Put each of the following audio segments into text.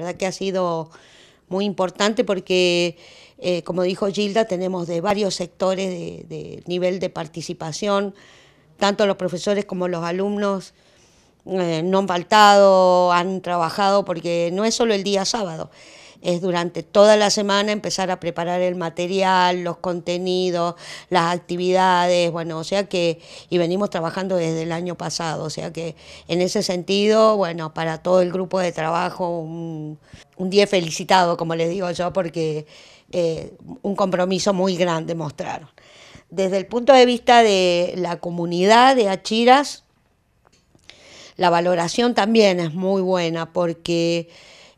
verdad que ha sido muy importante porque, eh, como dijo Gilda, tenemos de varios sectores de, nivel de participación, tanto los profesores como los alumnos eh, no han faltado, han trabajado, porque no es solo el día sábado es durante toda la semana empezar a preparar el material, los contenidos, las actividades, bueno, o sea que, y venimos trabajando desde el año pasado, o sea que en ese sentido, bueno, para todo el grupo de trabajo, un, día felicitado, como les digo yo, porque eh, un compromiso muy grande mostraron. Desde el punto de vista de la comunidad de Achiras, la valoración también es muy buena porque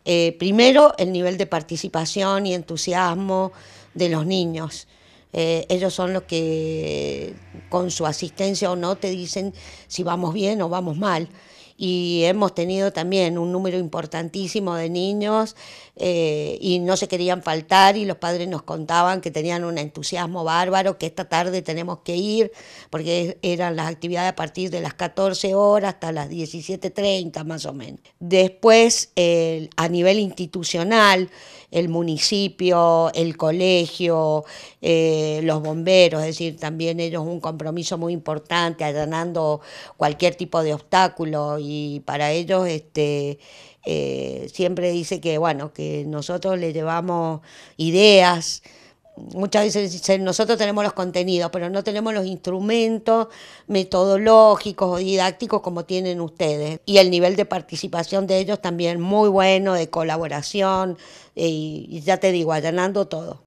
eh, primero, el nivel de participación y entusiasmo de los niños. Eh, ellos son los que con su asistencia o no te dicen si vamos bien o vamos mal y hemos tenido también un número importantísimo de niños eh, y no se querían faltar y los padres nos contaban que tenían un entusiasmo bárbaro, que esta tarde tenemos que ir, porque eran las actividades a partir de las 14 horas hasta las 17.30 más o menos. Después, a nivel institucional, el municipio, el colegio, eh, los bomberos, es decir, también ellos un compromiso muy importante, allanando cualquier tipo de obstáculo y para ellos este, eh, siempre dice que, bueno, que nosotros les llevamos ideas. Muchas veces dicen, nosotros tenemos los contenidos, pero no tenemos los instrumentos metodológicos o didácticos como tienen ustedes. Y el nivel de participación de ellos también muy bueno, de colaboración, eh, y, y ya te digo, allanando todo.